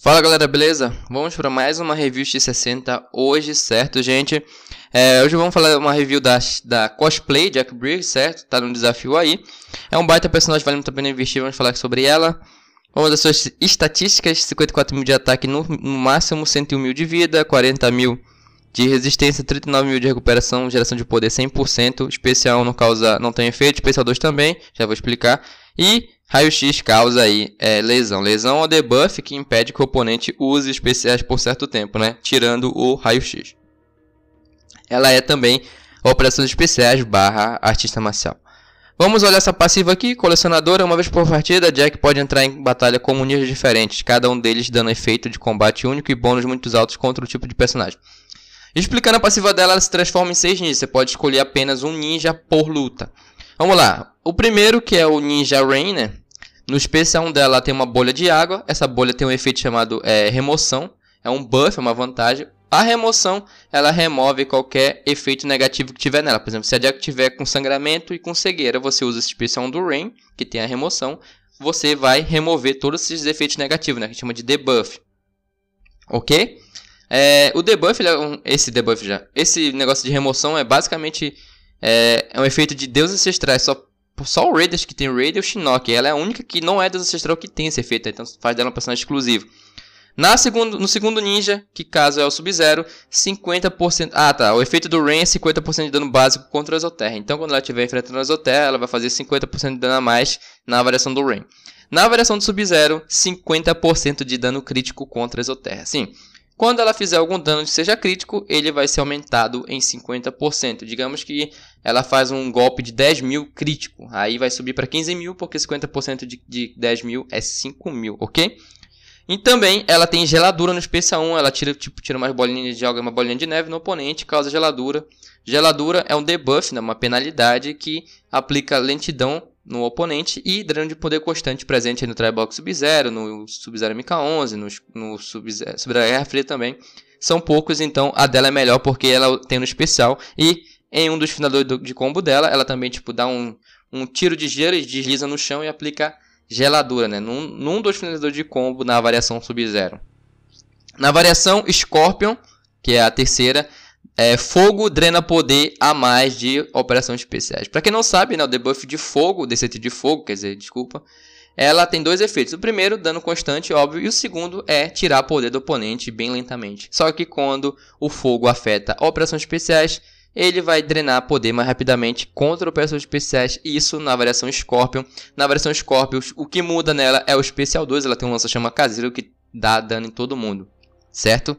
Fala galera, beleza? Vamos para mais uma review X60 hoje, certo, gente? É, hoje vamos falar uma review da, da cosplay Jack Briggs, certo? Tá no desafio aí. É um baita personagem, vale muito a pena investir, vamos falar sobre ela. Uma das suas estatísticas: 54 mil de ataque no, no máximo, 101 mil de vida, 40 mil de resistência, 39 mil de recuperação, geração de poder 100%. Especial não causa, não tem efeito, especial 2 também, já vou explicar. E Raio-X causa aí é, lesão. Lesão ou debuff que impede que o oponente use especiais por certo tempo, né? Tirando o raio-X. Ela é também operações especiais barra artista marcial. Vamos olhar essa passiva aqui, colecionadora. Uma vez por partida, Jack pode entrar em batalha com ninjas diferentes, cada um deles dando efeito de combate único e bônus muito altos contra o tipo de personagem. Explicando a passiva dela, ela se transforma em 6 ninjas. Você pode escolher apenas um ninja por luta. Vamos lá. O primeiro, que é o Ninja Rain, né? No especial dela tem uma bolha de água. Essa bolha tem um efeito chamado é, remoção. É um buff, é uma vantagem. A remoção, ela remove qualquer efeito negativo que tiver nela. Por exemplo, se a Jack tiver com sangramento e com cegueira, você usa esse especial do Rain, que tem a remoção. Você vai remover todos esses efeitos negativos, né? Que a gente chama de debuff. Ok? É, o debuff, é um, esse debuff já, esse negócio de remoção é basicamente é, é um efeito de Deus ancestrais. Só, só o Raiders que tem o Raid e o Shinnok. Ela é a única que não é deus ancestral que tem esse efeito. Né? Então faz dela um personagem exclusivo. Na segundo, no segundo ninja, que caso é o Sub-Zero, 50%. Ah, tá. O efeito do Rain é 50% de dano básico contra a Exoterra. Então, quando ela estiver enfrentando a Exoterra, ela vai fazer 50% de dano a mais na variação do Rain. Na variação do Sub-Zero, 50% de dano crítico contra a Exoterra. Sim, quando ela fizer algum dano que seja crítico, ele vai ser aumentado em 50%. Digamos que ela faz um golpe de 10 mil crítico. Aí vai subir para 15 mil, porque 50% de, de 10 mil é 5 mil, ok? E também ela tem geladura no especial 1, ela tira, tipo, tira umas bolinhas, e uma bolinha de neve no oponente, causa geladura. Geladura é um debuff, né, uma penalidade que aplica lentidão no oponente e dano de poder constante presente no Trybox Sub-Zero, no Sub-Zero MK11, no, no Sub-Zero Guerra Fria também. São poucos, então a dela é melhor porque ela tem no especial e em um dos finadores do, de combo dela, ela também tipo dá um, um tiro de gelo e desliza no chão e aplica geladura, né? Num, num dos finalizadores de combo na variação Sub-Zero. Na variação Scorpion, que é a terceira, é, fogo drena poder a mais de operações especiais. Para quem não sabe, né, o debuff de fogo, descente de fogo, quer dizer, desculpa, ela tem dois efeitos. O primeiro, dano constante, óbvio, e o segundo é tirar poder do oponente bem lentamente. Só que quando o fogo afeta operações especiais, ele vai drenar poder mais rapidamente contra operações especiais, isso na variação Scorpion. Na variação Scorpion, o que muda nela é o especial 2, ela tem um lança-chama caseiro que dá dano em todo mundo, certo?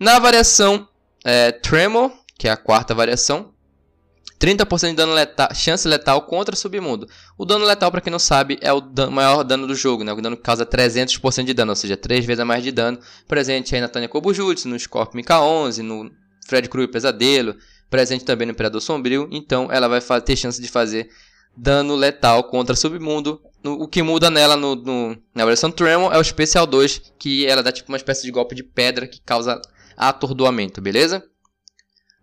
Na variação é, Tremor, que é a quarta variação. 30% de dano letal, chance letal contra submundo. O dano letal, para quem não sabe, é o maior dano do jogo, né? O dano que causa 300% de dano, ou seja, 3 vezes a mais de dano. Presente aí na Tânia Kobujutsu, no Scorpion MK11, no Fred Krueger Pesadelo. Presente também no Imperador Sombrio. Então, ela vai ter chance de fazer dano letal contra submundo. o que muda nela no, no na versão Tremor é o Special 2, que ela dá tipo uma espécie de golpe de pedra que causa atordoamento, beleza?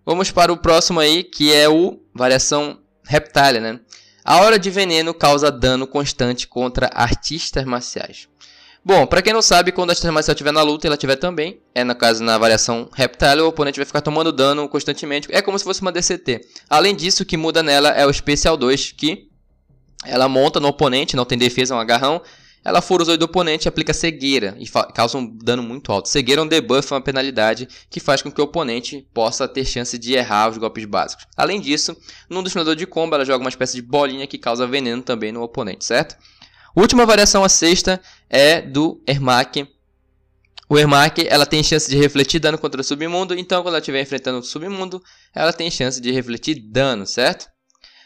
Vamos para o próximo aí, que é o variação reptália, né? A hora de veneno causa dano constante contra artistas marciais. Bom, para quem não sabe, quando a artista marcial estiver na luta, ela estiver também. É no caso na variação reptile, o oponente vai ficar tomando dano constantemente. É como se fosse uma DCT. Além disso, o que muda nela é o especial 2, que ela monta no oponente, não tem defesa, é um agarrão. Ela fura os olhos do oponente e aplica cegueira e causa um dano muito alto. Cegueira é um debuff, uma penalidade que faz com que o oponente possa ter chance de errar os golpes básicos. Além disso, num dos de combo, ela joga uma espécie de bolinha que causa veneno também no oponente, certo? Última variação, a sexta, é do Ermac. O Ermac ela tem chance de refletir dano contra o submundo, então quando ela estiver enfrentando o submundo, ela tem chance de refletir dano, certo?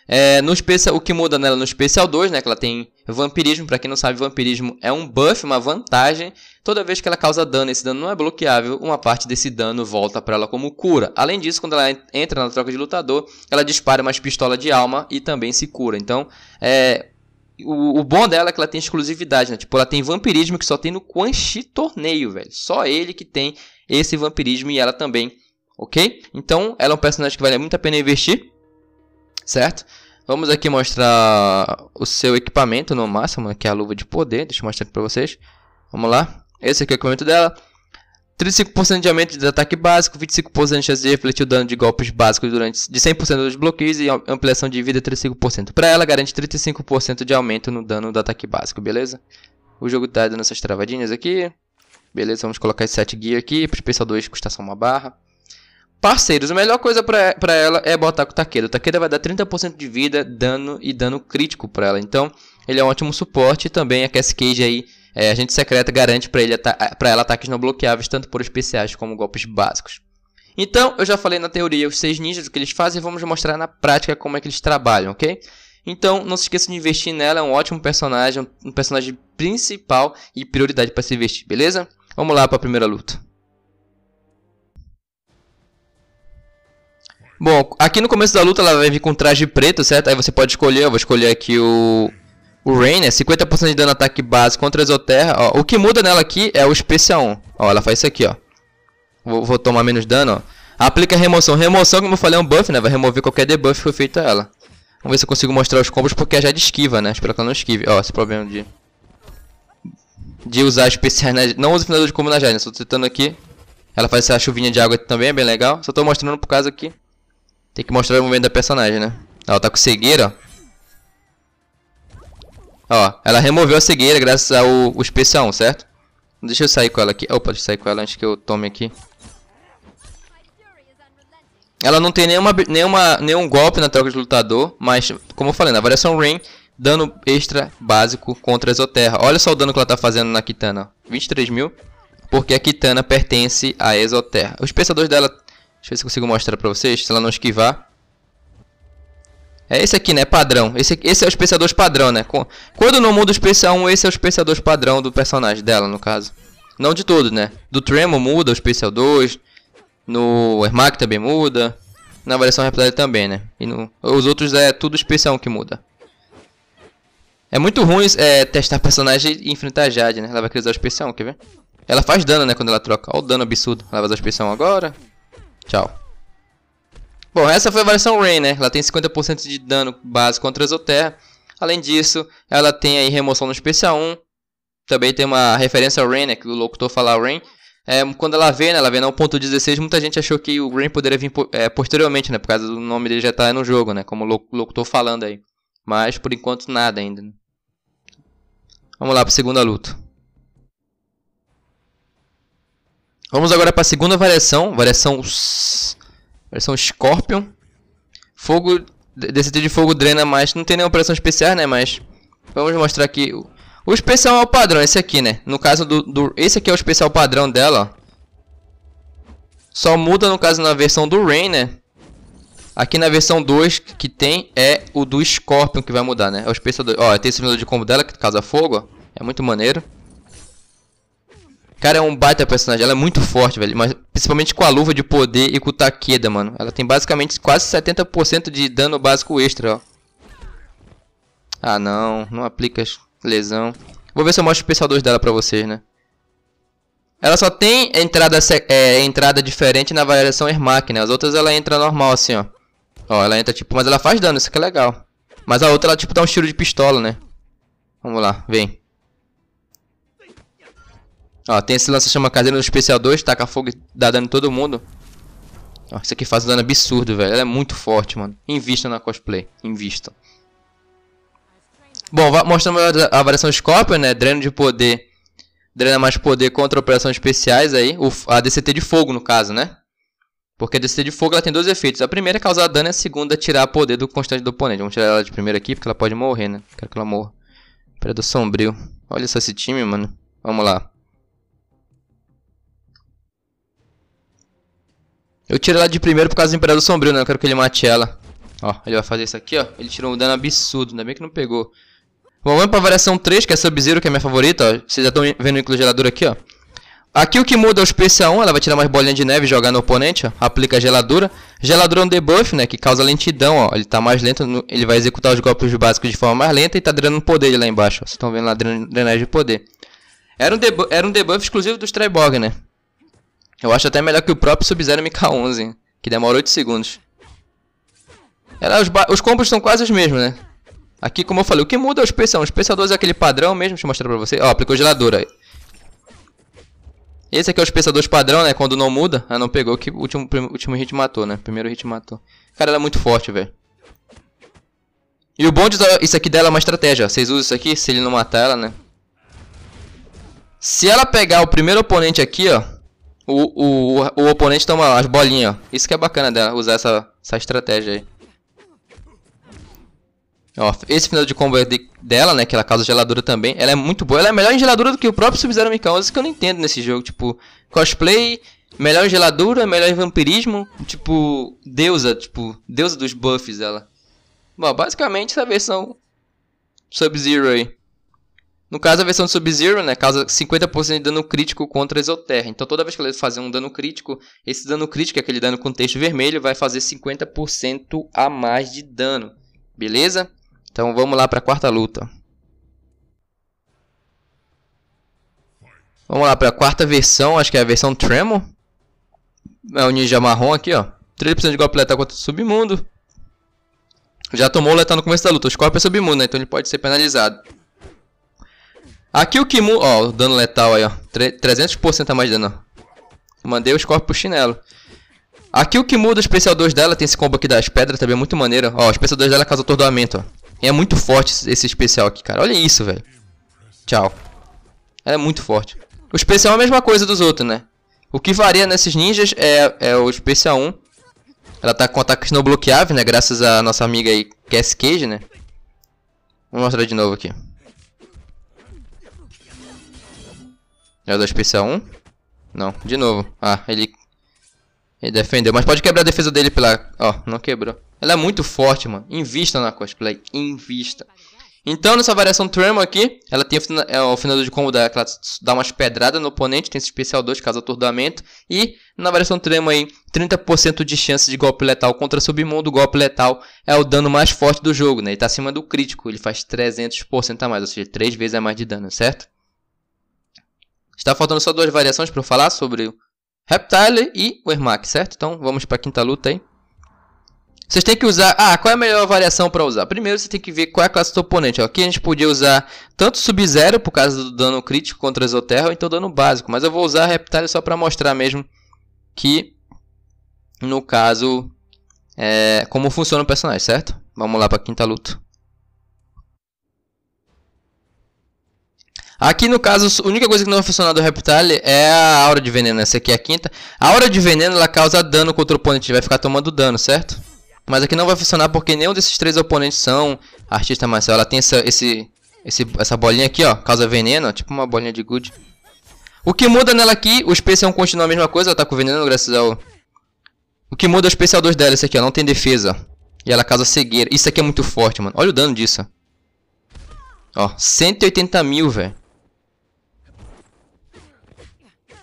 É, no especial, o que muda nela no especial 2, né, que ela tem vampirismo, para quem não sabe, vampirismo é um buff, uma vantagem. Toda vez que ela causa dano, esse dano não é bloqueável, uma parte desse dano volta para ela como cura. Além disso, quando ela entra na troca de lutador, ela dispara umas pistolas de alma e também se cura. Então, é, o, o, bom dela é que ela tem exclusividade, né? Tipo, ela tem vampirismo que só tem no Quan Chi torneio, velho. Só ele que tem esse vampirismo e ela também, ok? Então, ela é um personagem que vale muito a pena investir certo? Vamos aqui mostrar o seu equipamento no máximo, que é a luva de poder, deixa eu mostrar aqui pra vocês. Vamos lá, esse aqui é o equipamento dela. 35% de aumento de ataque básico, 25% de chance de refletir o dano de golpes básicos durante de 100% dos bloqueios e ampliação de vida 35%. Para ela, garante 35% de aumento no dano do ataque básico, beleza? O jogo tá dando essas travadinhas aqui. Beleza, vamos colocar esse 7 gear aqui, pro especial 2 custar só uma barra parceiros. A melhor coisa para ela é botar com o Takeda. O Takeda vai dar 30% de vida, dano e dano crítico para ela. Então, ele é um ótimo suporte. Também a Cascade aí, é, a gente secreta, garante para ela ataques não bloqueáveis, tanto por especiais como golpes básicos. Então, eu já falei na teoria os seis ninjas, o que eles fazem, vamos mostrar na prática como é que eles trabalham, ok? Então, não se esqueça de investir nela, é um ótimo personagem, um personagem principal e prioridade para se investir, beleza? Vamos lá para a primeira luta. Bom, aqui no começo da luta ela vai vir com traje preto, certo? Aí você pode escolher, eu vou escolher aqui o, o Rain, né? 50% de dano ataque base contra a Exoterra. Ó, o que muda nela aqui é o especial 1. Ó, ela faz isso aqui, ó. Vou, vou tomar menos dano, ó. Aplica remoção. Remoção, como eu falei, é um buff, né? Vai remover qualquer debuff que foi feito a ela. Vamos ver se eu consigo mostrar os combos, porque é já é de esquiva, né? Espero que ela não esquive. Ó, esse problema de... De usar especiais né Não usa o finalizador de combo na Jade, né? Só tô tentando aqui. Ela faz essa chuvinha de água também, é bem legal. Só tô mostrando por causa aqui. Tem que mostrar o momento da personagem, né? Ela tá com cegueira, ó. Ó, ela removeu a cegueira graças ao especial, certo? Deixa eu sair com ela aqui. Opa, deixa eu sair com ela antes que eu tome aqui. Ela não tem nenhuma, nenhuma, nenhum golpe na troca de lutador, mas, como eu falei, na variação Rain, dano extra básico contra a Exoterra. Olha só o dano que ela tá fazendo na Kitana, ó. 23 mil, porque a Kitana pertence à Exoterra. Os pensadores dela Deixa eu ver se consigo mostrar pra vocês, se ela não esquivar. É esse aqui, né? Padrão. Esse, esse é o especiador padrão, né? Quando não muda o especial 1, esse é o especiador padrão do personagem dela, no caso. Não de todo, né? Do Tremor muda o especial 2. No Ermac também muda. Na variação rápida também, né? E no, os outros é tudo especial que muda. É muito ruim é, testar personagem e enfrentar a Jade, né? Ela vai querer usar o especial, quer ver? Ela faz dano, né? Quando ela troca. Olha o dano absurdo. Ela vai usar o especial agora. Tchau. Bom, essa foi a versão Rain, né? Ela tem 50% de dano base contra Exoterra. Além disso, ela tem aí remoção no especial 1. Também tem uma referência ao Rain, né? Que o locutor fala Rain. É, quando ela vê, né? Ela vê na 1.16, muita gente achou que o Rain poderia vir é, posteriormente, né? Por causa do nome dele já estar tá no jogo, né? Como o locutor falando aí. Mas, por enquanto, nada ainda. Né? Vamos lá para a segunda luta. Vamos agora para a segunda variação, variação variação Scorpion. Fogo desse tipo de fogo drena mais, não tem nenhuma operação especial, né, mas vamos mostrar aqui o especial é o padrão, esse aqui, né? No caso do, do esse aqui é o especial padrão dela, ó. Só muda no caso na versão do Rain, né? Aqui na versão 2 que tem é o do Scorpion que vai mudar, né? É o especial do... Ó, tem esse simulador de combo dela que causa fogo, ó. É muito maneiro. Cara, é um baita personagem. Ela é muito forte, velho. Mas principalmente com a luva de poder e com o Takeda, mano. Ela tem basicamente quase 70% de dano básico extra, ó. Ah, não. Não aplica lesão. Vou ver se eu mostro o especial 2 dela pra vocês, né? Ela só tem entrada, é, entrada diferente na variação Ermac, né? As outras ela entra normal, assim, ó. Ó, ela entra tipo... Mas ela faz dano, isso que é legal. Mas a outra ela tipo dá um tiro de pistola, né? Vamos lá, vem. Ó, tem esse lança chama caseiro no especial 2, taca fogo e dá dano em todo mundo. Ó, isso aqui faz um dano absurdo, velho. Ela é muito forte, mano. Invista na cosplay. Invista. Bom, mostrando a variação Scorpion, né? Dreno de poder. Drena mais poder contra operações especiais aí. a DCT de fogo, no caso, né? Porque a DCT de fogo ela tem dois efeitos. A primeira é causar dano e a segunda é tirar poder do constante do oponente. Vamos tirar ela de primeira aqui, porque ela pode morrer, né? Quero que ela morra. do sombrio. Olha só esse time, mano. Vamos lá. Eu tiro ela de primeiro por causa do Imperador Sombrio, né? Eu quero que ele mate ela. Ó, ele vai fazer isso aqui, ó. Ele tirou um dano absurdo, ainda bem que não pegou. Bom, vamos pra variação 3, que é Sub-Zero, que é minha favorita, ó. Vocês já estão vendo o inclugerador aqui, ó. Aqui o que muda é o especial 1, ela vai tirar mais bolinha de neve e jogar no oponente, ó. Aplica a geladura. Geladura é um debuff, né, que causa lentidão, ó. Ele tá mais lento, no... ele vai executar os golpes básicos de forma mais lenta e tá drenando poder lá embaixo, ó. Vocês estão vendo lá drenagem de poder. Era um, debu... Era um debuff exclusivo dos Tryborg, né. Eu acho até melhor que o próprio Sub-Zero MK11, que demora 8 segundos. Ela, é, os, os combos são quase os mesmos, né? Aqui, como eu falei, o que muda é o especial. O especial 2 é aquele padrão mesmo, deixa eu mostrar pra você. Ó, aplicou geladora. Esse aqui é o especial 2 padrão, né? Quando não muda. ela ah, não pegou, que o último, último hit matou, né? Primeiro hit matou. Cara, ela é muito forte, velho. E o bom de isso aqui dela é uma estratégia. Vocês usam isso aqui, se ele não matar ela, né? Se ela pegar o primeiro oponente aqui, ó. O, o, o oponente toma as bolinhas. Isso que é bacana dela, usar essa, essa estratégia aí. Ó, esse final de combo de, dela, né, que ela causa geladura também, ela é muito boa. Ela é melhor em geladura do que o próprio Sub-Zero Mikawa, isso que eu não entendo nesse jogo. Tipo, cosplay, melhor em geladura, melhor em vampirismo. Tipo, deusa, tipo, deusa dos buffs ela. Bom, basicamente essa versão Sub-Zero aí. No caso, a versão Sub-Zero, né, causa 50% de dano crítico contra a Exoterra. Então, toda vez que ele fazer um dano crítico, esse dano crítico, aquele dano com texto vermelho, vai fazer 50% a mais de dano. Beleza? Então, vamos lá para a quarta luta. Vamos lá para a quarta versão, acho que é a versão Tremor. É o ninja marrom aqui, ó. 3% de golpe letal contra o submundo. Já tomou o letal no começo da luta. O Scorpion é submundo, né? Então ele pode ser penalizado. Aqui o Kimu, ó, o dano letal aí, ó. 300% a mais de dano, ó. Mandei os corpos pro chinelo. Aqui o que muda o especial 2 dela, tem esse combo aqui das pedras também, é muito maneiro. Ó, o especial 2 dela causa atordoamento, ó. E é muito forte esse especial aqui, cara. Olha isso, velho. Tchau. Ela é muito forte. O especial é a mesma coisa dos outros, né? O que varia nesses ninjas é, é o especial 1. Ela tá com ataques não bloqueáveis, né? Graças a nossa amiga aí, Cass Cage, né? Vou mostrar de novo aqui. É o da especial 1? Não, de novo. Ah, ele... Ele defendeu, mas pode quebrar a defesa dele pela... Ó, não quebrou. Ela é muito forte, mano. Invista na cosplay. Invista. Então, nessa variação Tremor aqui, ela tem o final é de combo que ela dá umas pedradas no oponente, tem esse especial 2, caso atordoamento. E na variação Tremor aí, 30% de chance de golpe letal contra submundo. O golpe letal é o dano mais forte do jogo, né? Ele tá acima do crítico, ele faz 300% a mais, ou seja, 3 vezes a mais de dano, certo? Está faltando só duas variações para eu falar sobre o Reptile e o Ermac, certo? Então vamos para a quinta luta aí. Vocês têm que usar... Ah, qual é a melhor variação para usar? Primeiro você tem que ver qual é a classe do oponente. Aqui a gente podia usar tanto Sub-Zero por causa do dano crítico contra Exoterra ou então dano básico. Mas eu vou usar Reptile só para mostrar mesmo que, no caso, é, como funciona o personagem, certo? Vamos lá para a quinta luta. Aqui no caso, a única coisa que não vai funcionar do Reptile é a aura de veneno. Essa aqui é a quinta. A aura de veneno ela causa dano contra o oponente, vai ficar tomando dano, certo? Mas aqui não vai funcionar porque nenhum desses três oponentes são artista marcial. Ela tem essa, esse, esse, essa bolinha aqui, ó, causa veneno, ó, tipo uma bolinha de good. O que muda nela aqui, o especial continua a mesma coisa, ela tá com veneno graças ao... O que muda é o especial 2 dela, esse aqui, ó, não tem defesa. E ela causa cegueira. Isso aqui é muito forte, mano. Olha o dano disso, ó. Ó, 180 mil, velho.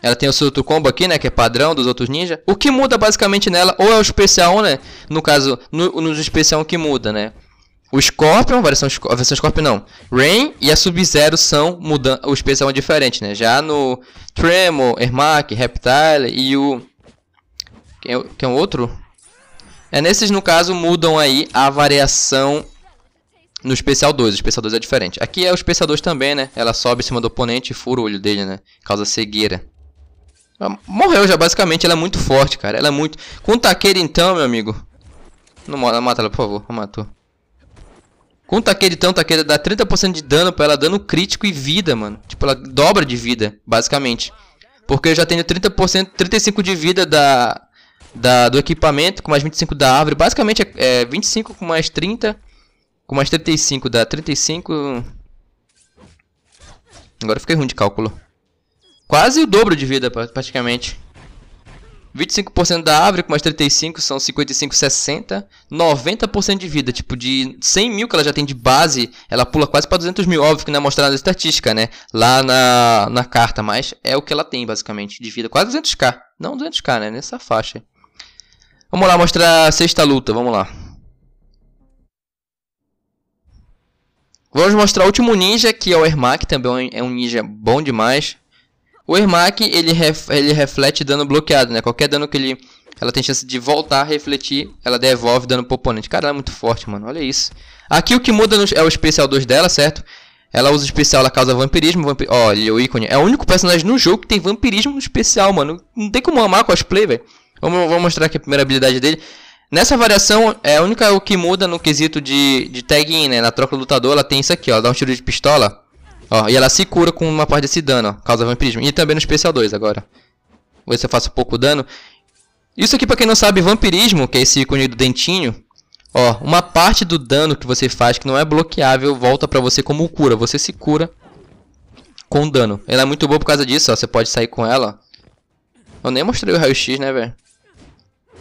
Ela tem o seu combo aqui, né? Que é padrão dos outros ninja. O que muda basicamente nela, ou é o especial, né? No caso, no, no especial que muda, né? O Scorpion, a versão, a versão Scorpion não. Rain e a Sub-Zero são mudando. O especial é diferente, né? Já no Tremor, Ermac, Reptile e o. Quem é, quem é o outro? É nesses, no caso, mudam aí a variação no especial 2. O especial 2 é diferente. Aqui é o especial 2 também, né? Ela sobe em cima do oponente e fura o olho dele, né? Causa cegueira. Morreu já, basicamente. Ela é muito forte, cara. Ela é muito... Com aquele então, meu amigo. Não, mata ela, por favor. matou. Com taqueira, então, taqueira dá 30% de dano pra ela. Dano crítico e vida, mano. Tipo, ela dobra de vida, basicamente. Porque eu já tenho 30%, 35% de vida da, da, do equipamento, com mais 25 da árvore. Basicamente, é, é 25 com mais 30... Com mais 35 dá 35... Agora fiquei ruim de cálculo quase o dobro de vida, praticamente. 25% da árvore, com mais 35 são 55, 60. 90% de vida. Tipo, de 100 mil que ela já tem de base, ela pula quase para 200 mil. Óbvio que não é mostrado na estatística, né? Lá na, na carta, mas é o que ela tem, basicamente, de vida. Quase 200k. Não 200k, né? Nessa faixa. Vamos lá mostrar a sexta luta. Vamos lá. Vamos mostrar o último ninja, que é o Ermac. Também é um ninja bom demais. O Ermac, ele, ref, ele reflete dano bloqueado, né? Qualquer dano que ele ela tem chance de voltar, a refletir, ela devolve dano pro oponente. Cara, ela é muito forte, mano. Olha isso. Aqui o que muda é o especial 2 dela, certo? Ela usa o especial, ela causa vampirismo. Vampir... Olha o ícone. É o único personagem no jogo que tem vampirismo no especial, mano. Não tem como amar cosplay, velho. Vamos, vamos mostrar aqui a primeira habilidade dele. Nessa variação, é a única o que muda no quesito de, de tag-in, né? Na troca do lutador, ela tem isso aqui, ó. Ela dá um tiro de pistola. Ó, e ela se cura com uma parte desse dano, ó, causa vampirismo. E também no especial 2 agora. Vou ver se eu faço pouco dano. Isso aqui, pra quem não sabe, vampirismo, que é esse ícone do dentinho. Ó, uma parte do dano que você faz, que não é bloqueável, volta pra você como cura. Você se cura com dano. Ela é muito boa por causa disso, ó. Você pode sair com ela. Eu nem mostrei o raio-x, né, velho?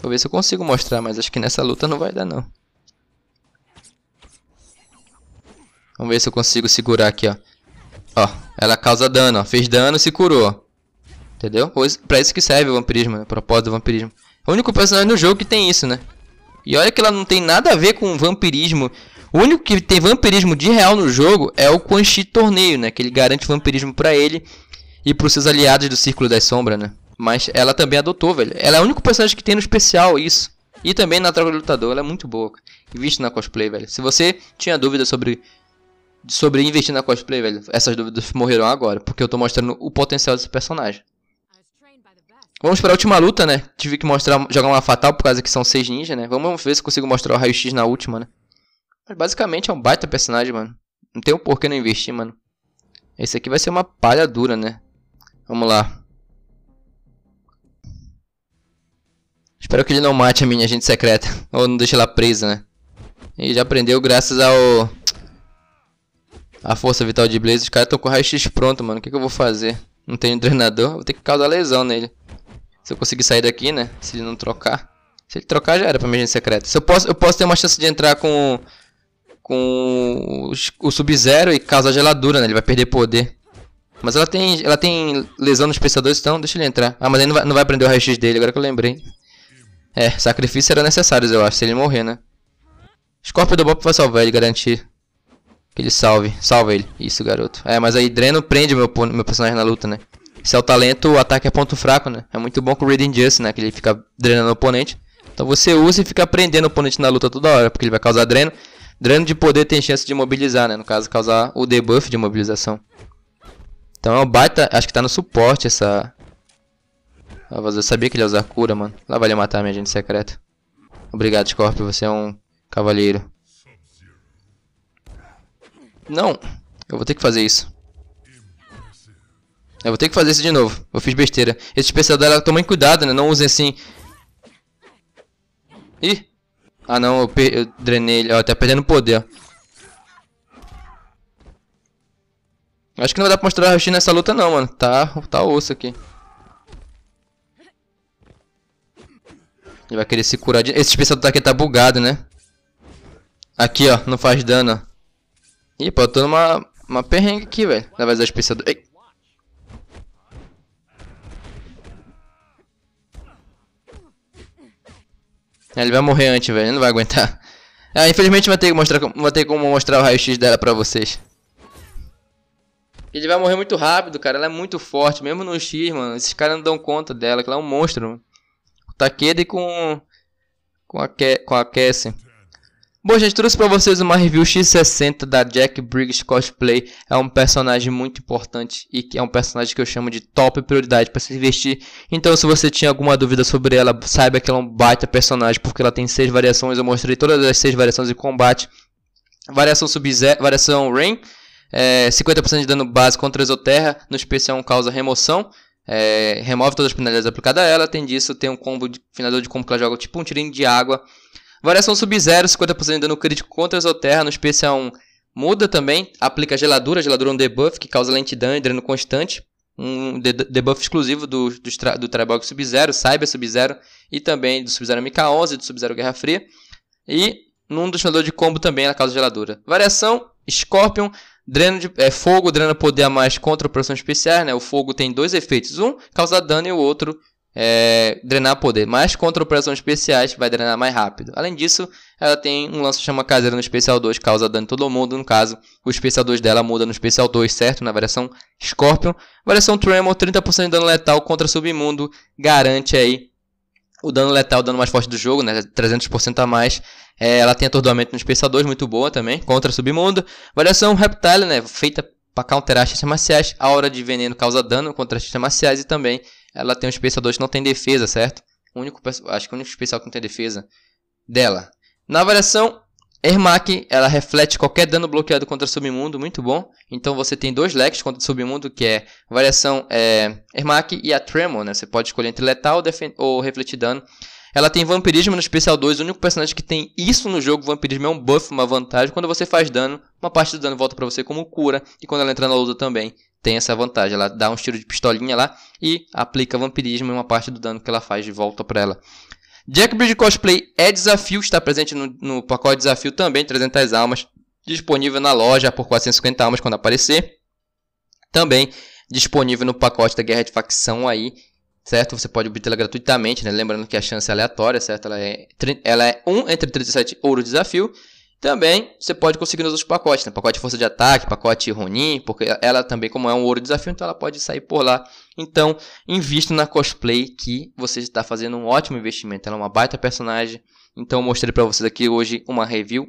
Vou ver se eu consigo mostrar, mas acho que nessa luta não vai dar, não. Vamos ver se eu consigo segurar aqui, ó. Ó, ela causa dano, ó. Fez dano, se curou. Entendeu? Pois, pra isso que serve o vampirismo, né? O propósito do vampirismo. É o único personagem no jogo que tem isso, né? E olha que ela não tem nada a ver com vampirismo. O único que tem vampirismo de real no jogo é o Quan Chi Torneio, né? Que ele garante vampirismo para ele e pros seus aliados do Círculo das Sombras, né? Mas ela também adotou, velho. Ela é o único personagem que tem no especial isso. E também na troca do lutador, ela é muito boa. Visto na cosplay, velho. Se você tinha dúvida sobre sobre investir na cosplay, velho. Essas dúvidas morreram agora, porque eu tô mostrando o potencial desse personagem. Vamos para a última luta, né? Tive que mostrar, jogar uma fatal por causa que são seis ninjas, né? Vamos ver se consigo mostrar o raio-x na última, né? Mas basicamente é um baita personagem, mano. Não tem o um porquê não investir, mano. Esse aqui vai ser uma palha dura, né? Vamos lá. Espero que ele não mate a minha agente secreta. Ou não deixe ela presa, né? Ele já aprendeu graças ao a força vital de Blaze. Os caras estão com o raio-x pronto, mano. O que, que eu vou fazer? Não tenho treinador. Vou ter que causar lesão nele. Se eu conseguir sair daqui, né? Se ele não trocar. Se ele trocar, já era pra minha gente secreta. Se eu posso, eu posso ter uma chance de entrar com... Com o Sub-Zero e causar geladura, né? Ele vai perder poder. Mas ela tem, ela tem lesão nos pensadores, então deixa ele entrar. Ah, mas ele não vai, não vai prender o raio-x dele, agora que eu lembrei. É, sacrifício era necessário, eu acho, se ele morrer, né? Scorpio do Bop vai salvar ele, garantir. Ele salve. Salva ele. Isso, garoto. É, mas aí Dreno prende meu, meu personagem na luta, né? Se é o talento, o ataque é ponto fraco, né? É muito bom com o Reading Justice, né? Que ele fica drenando o oponente. Então você usa e fica prendendo o oponente na luta toda hora, porque ele vai causar dreno. Dreno de poder tem chance de imobilizar, né? No caso, causar o debuff de imobilização. Então é um baita... Acho que tá no suporte essa... Ah, eu sabia que ele ia usar cura, mano. Lá vai ele matar minha gente secreta. Obrigado, Scorpio. Você é um cavaleiro. Não. Eu vou ter que fazer isso. Eu vou ter que fazer isso de novo. Eu fiz besteira. Esse especial dela, tomem cuidado, né? Não usem assim. Ih. Ah, não. Eu, eu drenei ele. Ó, tá perdendo poder. Acho que não vai dar pra mostrar o nessa luta não, mano. Tá, tá osso aqui. Ele vai querer se curar de... Esse especial do Taki tá bugado, né? Aqui, ó. Não faz dano, ó. Ih, pô, eu tô numa uma perrengue aqui, velho. Na é da especial do... Ei. Ah, ele vai morrer antes, velho. Ele não vai aguentar. Ah, infelizmente vai ter, que mostrar, vai ter como mostrar o raio-x dela pra vocês. Ele vai morrer muito rápido, cara. Ela é muito forte, mesmo no X, mano. Esses caras não dão conta dela, que ela é um monstro. Tá O e com... Com a, que com a Cassie. Bom, gente, trouxe para vocês uma review X60 da Jack Briggs Cosplay. É um personagem muito importante e que é um personagem que eu chamo de top prioridade para se investir. Então, se você tinha alguma dúvida sobre ela, saiba que ela é um baita personagem porque ela tem seis variações. Eu mostrei todas as seis variações de combate. Variação Sub-Zero, variação Rain, é, 50% de dano base contra Exoterra, no especial causa remoção. É, remove todas as penalidades aplicadas a ela. Tem disso, tem um combo de finalizador de combo que ela joga tipo um tirinho de água. Variação sub-zero, 50% de dano crítico contra a Exoterra, no especial 1. Muda também, aplica geladura, geladura é um debuff que causa lentidão e dreno constante. Um debuff exclusivo do, do, do Sub-Zero, Cyber Sub-Zero e também do Sub-Zero MK11, do Sub-Zero Guerra Fria. E num destinador de combo também na causa geladura. Variação, Scorpion, dreno de, é, fogo, drena poder a mais contra operações especiais, né? O fogo tem dois efeitos, um causa dano e o outro é, drenar poder, mas contra operações especiais vai drenar mais rápido. Além disso, ela tem um lance chama caseira no especial 2, causa dano todo mundo. No caso, o especial 2 dela muda no especial 2, certo? Na variação Scorpion. Variação Tremor, 30% de dano letal contra submundo, garante aí o dano letal, o dano mais forte do jogo, né? 300% a mais. É, ela tem atordoamento no especial 2, muito boa também, contra submundo. Variação Reptile, né? Feita para counterar as marciais. A hora de veneno causa dano contra as marciais e também ela tem um especial 2 que não tem defesa, certo? O único, acho que o único especial que não tem defesa dela. Na variação Ermac, ela reflete qualquer dano bloqueado contra o submundo, muito bom. Então você tem dois leques contra o submundo, que é variação é, Ermac e a Tremor, né? Você pode escolher entre letal ou refletir dano. Ela tem vampirismo no especial 2, o único personagem que tem isso no jogo, vampirismo é um buff, uma vantagem. Quando você faz dano, uma parte do dano volta para você como cura, e quando ela entra na luta também tem essa vantagem. Ela dá um tiro de pistolinha lá e aplica vampirismo em uma parte do dano que ela faz de volta para ela. Jack Bridge Cosplay é desafio, está presente no, no pacote de desafio também, 300 almas. Disponível na loja por 450 almas quando aparecer. Também disponível no pacote da Guerra de Facção aí, certo? Você pode obtê-la gratuitamente, né? Lembrando que a chance é aleatória, certo? Ela é, ela é 1 entre 37 ouro desafio também você pode conseguir nos outros pacotes, né? pacote força de ataque, pacote Ronin, porque ela também, como é um ouro desafio, então ela pode sair por lá. Então, invista na cosplay que você está fazendo um ótimo investimento. Ela é uma baita personagem. Então, mostrei para vocês aqui hoje uma review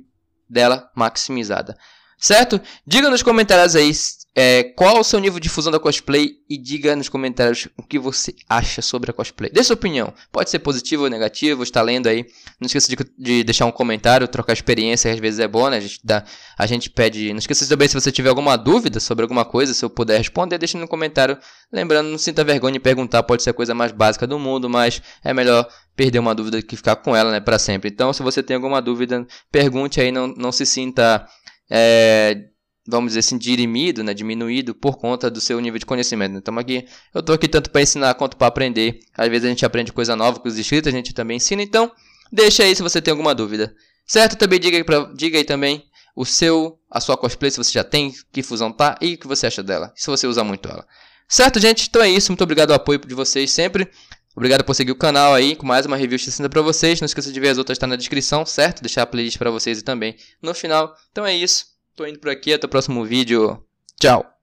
dela maximizada certo? Diga nos comentários aí é, qual é o seu nível de fusão da cosplay e diga nos comentários o que você acha sobre a cosplay. Dê sua opinião, pode ser positivo ou negativo. está lendo aí. Não esqueça de, de, deixar um comentário, trocar experiência, às vezes é bom, né? A gente, dá, a gente pede. Não esqueça também se você tiver alguma dúvida sobre alguma coisa, se eu puder responder, deixe no comentário. Lembrando, não sinta vergonha de perguntar, pode ser a coisa mais básica do mundo, mas é melhor perder uma dúvida que ficar com ela, né, para sempre. Então, se você tem alguma dúvida, pergunte aí, não, não se sinta é, vamos dizer assim, dirimido, né, diminuído por conta do seu nível de conhecimento. Então aqui, eu estou aqui tanto para ensinar quanto para aprender. Às vezes a gente aprende coisa nova com os inscritos, a gente também ensina. Então, deixa aí se você tem alguma dúvida. Certo? Também diga aí, pra, diga aí também o seu, a sua cosplay, se você já tem, que fusão tá e o que você acha dela, se você usa muito ela. Certo, gente? Então é isso. Muito obrigado ao apoio de vocês sempre. Obrigado por seguir o canal aí, com mais uma review X60 pra vocês. Não esqueça de ver as outras, tá na descrição, certo? Deixar a playlist pra vocês e também no final. Então é isso, tô indo por aqui, até o próximo vídeo. Tchau!